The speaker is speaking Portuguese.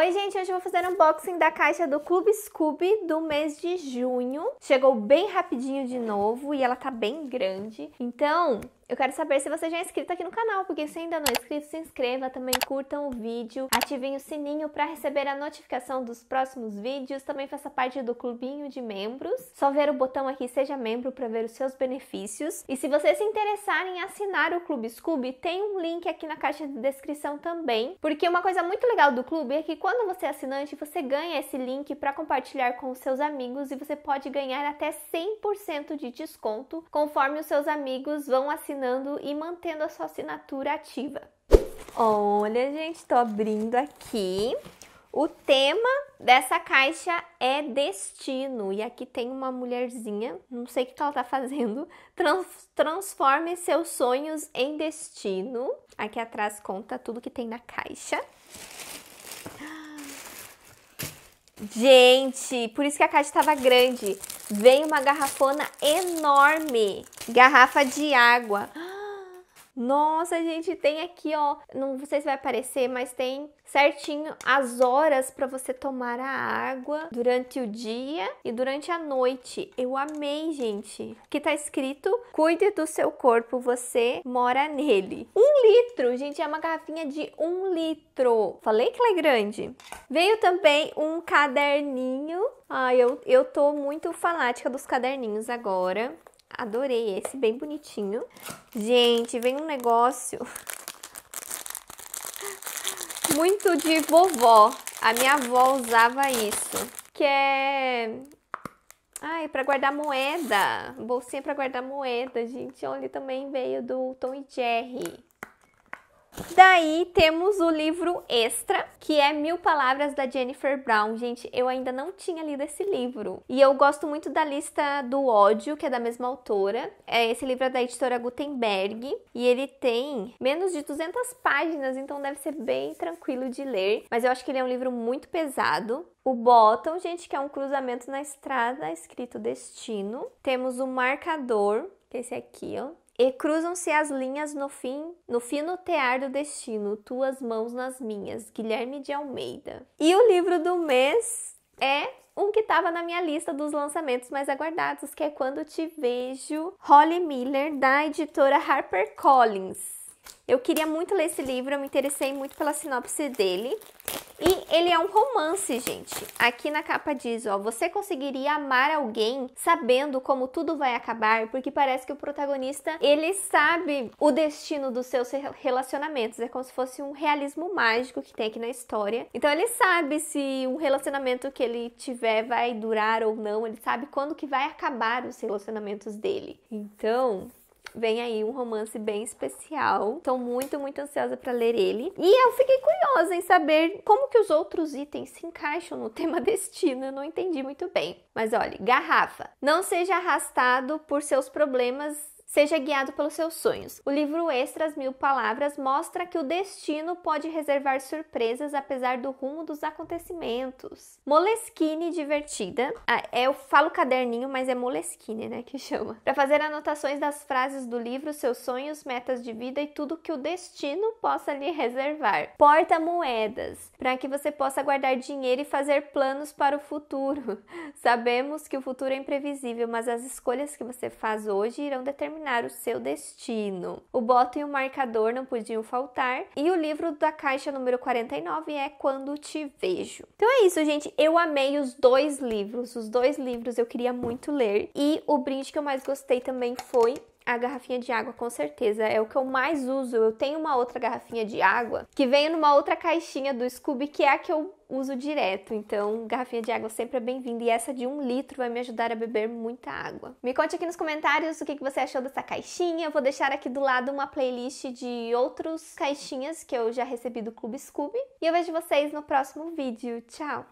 Oi, gente, hoje eu vou fazer um unboxing da caixa do Clube Scooby do mês de junho. Chegou bem rapidinho de novo e ela tá bem grande. Então, eu quero saber se você já é inscrito aqui no canal, porque se ainda não é inscrito, se inscreva, também curtam o vídeo, ativem o sininho para receber a notificação dos próximos vídeos, também faça parte do clubinho de membros. Só ver o botão aqui seja membro para ver os seus benefícios. E se você se interessar em assinar o Clube Scooby, tem um link aqui na caixa de descrição também, porque uma coisa muito legal do clube é que quando você é assinante, você ganha esse link para compartilhar com os seus amigos e você pode ganhar até 100% de desconto conforme os seus amigos vão assinar assinando e mantendo a sua assinatura ativa. Olha, gente, tô abrindo aqui. O tema dessa caixa é destino. E aqui tem uma mulherzinha, não sei o que ela tá fazendo. Trans transforme seus sonhos em destino. Aqui atrás conta tudo que tem na caixa. Gente, por isso que a caixa estava grande. Vem uma garrafona enorme, garrafa de água. Nossa, gente, tem aqui, ó, não sei se vai aparecer, mas tem certinho as horas para você tomar a água durante o dia e durante a noite. Eu amei, gente. Que tá escrito: cuide do seu corpo, você mora nele. Um litro, gente, é uma garrafinha de um litro. Falei que ela é grande. Veio também um caderninho. Ai, ah, eu, eu tô muito fanática dos caderninhos agora. Adorei esse, bem bonitinho. Gente, vem um negócio muito de vovó. A minha avó usava isso, que é Ai, para guardar moeda. Bolsinha para guardar moeda, gente. Olha, também veio do Tom e Jerry. Daí temos o livro extra, que é Mil Palavras da Jennifer Brown. Gente, eu ainda não tinha lido esse livro. E eu gosto muito da lista do ódio, que é da mesma autora. É, esse livro é da editora Gutenberg e ele tem menos de 200 páginas, então deve ser bem tranquilo de ler. Mas eu acho que ele é um livro muito pesado. O Bottom, gente, que é um cruzamento na estrada, escrito Destino. Temos o Marcador, que é esse aqui, ó e cruzam-se as linhas no fim, no fino tear do destino, tuas mãos nas minhas, Guilherme de Almeida. E o livro do mês é um que estava na minha lista dos lançamentos mais aguardados, que é Quando Te Vejo, Holly Miller, da editora HarperCollins. Eu queria muito ler esse livro, eu me interessei muito pela sinopse dele. E ele é um romance, gente. Aqui na capa diz, ó, você conseguiria amar alguém sabendo como tudo vai acabar, porque parece que o protagonista, ele sabe o destino dos seus relacionamentos. É como se fosse um realismo mágico que tem aqui na história. Então ele sabe se um relacionamento que ele tiver vai durar ou não, ele sabe quando que vai acabar os relacionamentos dele. Então, vem aí um romance bem especial. Tô muito, muito ansiosa para ler ele. E eu fiquei curiosa em saber como que os outros itens se encaixam no tema destino. Eu não entendi muito bem. Mas olha, garrafa. Não seja arrastado por seus problemas Seja guiado pelos seus sonhos. O livro Extras Mil Palavras mostra que o destino pode reservar surpresas apesar do rumo dos acontecimentos. Moleskine divertida. Ah, é, eu falo caderninho, mas é Moleskine, né, que chama. Para fazer anotações das frases do livro, seus sonhos, metas de vida e tudo que o destino possa lhe reservar. Porta-moedas, para que você possa guardar dinheiro e fazer planos para o futuro. Sabemos que o futuro é imprevisível, mas as escolhas que você faz hoje irão determinar determinar o seu destino. O boto e o marcador não podiam faltar, e o livro da caixa número 49 é Quando Te Vejo. Então é isso, gente. Eu amei os dois livros. Os dois livros eu queria muito ler. E o brinde que eu mais gostei também foi a garrafinha de água, com certeza. É o que eu mais uso. Eu tenho uma outra garrafinha de água que vem numa outra caixinha do Scooby, que é a que eu uso direto. Então, garrafinha de água sempre é bem-vinda. E essa de um litro vai me ajudar a beber muita água. Me conte aqui nos comentários o que você achou dessa caixinha. Eu vou deixar aqui do lado uma playlist de outros caixinhas que eu já recebi do Clube Scooby. E eu vejo vocês no próximo vídeo. Tchau!